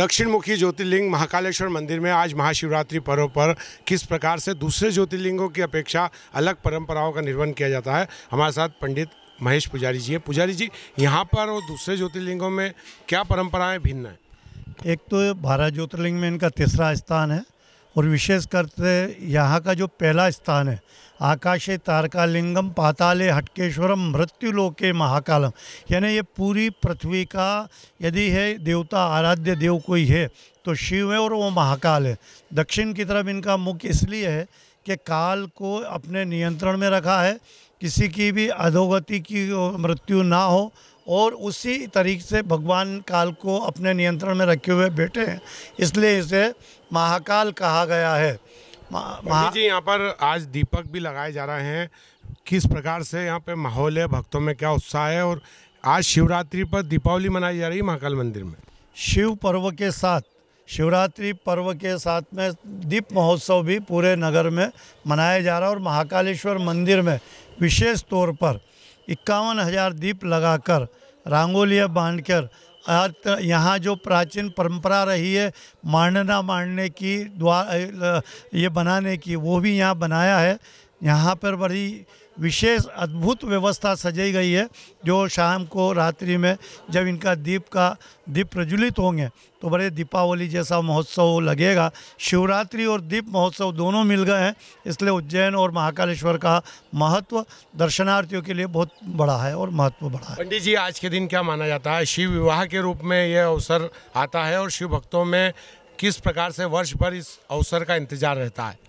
दक्षिणमुखी ज्योतिर्लिंग महाकालेश्वर मंदिर में आज महाशिवरात्रि पर्व पर किस प्रकार से दूसरे ज्योतिर्लिंगों की अपेक्षा अलग परंपराओं का निर्वहन किया जाता है हमारे साथ पंडित महेश पुजारी जी है पुजारी जी यहाँ पर और दूसरे ज्योतिर्लिंगों में क्या परंपराएं भिन्न हैं एक तो बारह ज्योतिर्लिंग में इनका तीसरा स्थान है और विशेष करते यहाँ का जो पहला स्थान है आकाशे तारकालिंगम पाताले हटकेश्वरम मृत्युलोके महाकालम यानी ये पूरी पृथ्वी का यदि है देवता आराध्य देव कोई है तो शिव है और वो महाकाल है दक्षिण की तरफ इनका मुख्य इसलिए है कि काल को अपने नियंत्रण में रखा है किसी की भी अधोगति की मृत्यु ना हो और उसी तरीके से भगवान काल को अपने नियंत्रण में रखे हुए बैठे हैं इसलिए इसे महाकाल कहा गया है महा जी यहाँ पर आज दीपक भी लगाए जा रहे हैं किस प्रकार से यहाँ पे माहौल है भक्तों में क्या उत्साह है और आज शिवरात्रि पर दीपावली मनाई जा रही है महाकाल मंदिर में शिव पर्व के साथ शिवरात्रि पर्व के साथ में दीप महोत्सव भी पूरे नगर में मनाया जा रहा है और महाकालेश्वर मंदिर में विशेष तौर पर इक्यावन हजार दीप लगाकर रंगोलियाँ बांधकर आज यहाँ जो प्राचीन परंपरा रही है मांडना मांडने की द्वार ये बनाने की वो भी यहाँ बनाया है यहाँ पर बड़ी विशेष अद्भुत व्यवस्था सजाई गई है जो शाम को रात्रि में जब इनका दीप का दीप प्रज्वलित होंगे तो बड़े दीपावली जैसा महोत्सव लगेगा शिवरात्रि और दीप महोत्सव दोनों मिल गए हैं इसलिए उज्जैन और महाकालेश्वर का महत्व दर्शनार्थियों के लिए बहुत बड़ा है और महत्व बड़ा है पंडित जी आज के दिन क्या माना जाता है शिव विवाह के रूप में यह अवसर आता है और शिव भक्तों में किस प्रकार से वर्ष भर इस अवसर का इंतजार रहता है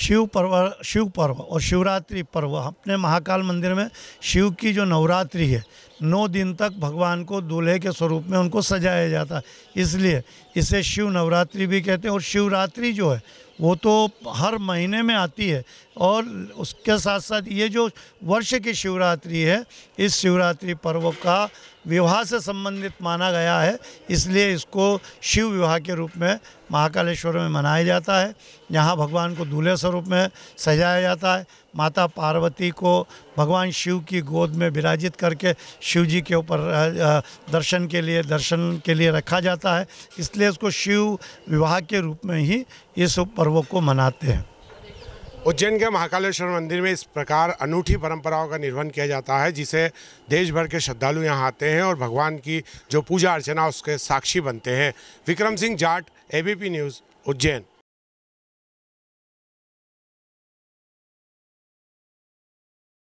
शिव पर्व शिव पर्व और शिवरात्रि पर्व अपने महाकाल मंदिर में शिव की जो नवरात्रि है नौ दिन तक भगवान को दूल्हे के स्वरूप में उनको सजाया जाता है इसलिए इसे शिव नवरात्रि भी कहते हैं और शिवरात्रि जो है वो तो हर महीने में आती है और उसके साथ साथ ये जो वर्ष की शिवरात्रि है इस शिवरात्रि पर्व का विवाह से संबंधित माना गया है इसलिए इसको शिव विवाह के रूप में महाकालेश्वर में मनाया जाता है यहाँ भगवान को दूल्हे स्वरूप में सजाया जाता है माता पार्वती को भगवान शिव की गोद में विराजित करके शिव जी के ऊपर दर्शन के लिए दर्शन के लिए रखा जाता है इसलिए उसको शिव विवाह के रूप में ही इस पर्व को मनाते हैं उज्जैन के महाकालेश्वर मंदिर में इस प्रकार अनूठी परंपराओं का निर्वहन किया जाता है जिसे देश भर के श्रद्धालु यहाँ आते हैं और भगवान की जो पूजा अर्चना उसके साक्षी बनते हैं विक्रम सिंह जाट एबीपी न्यूज़ उज्जैन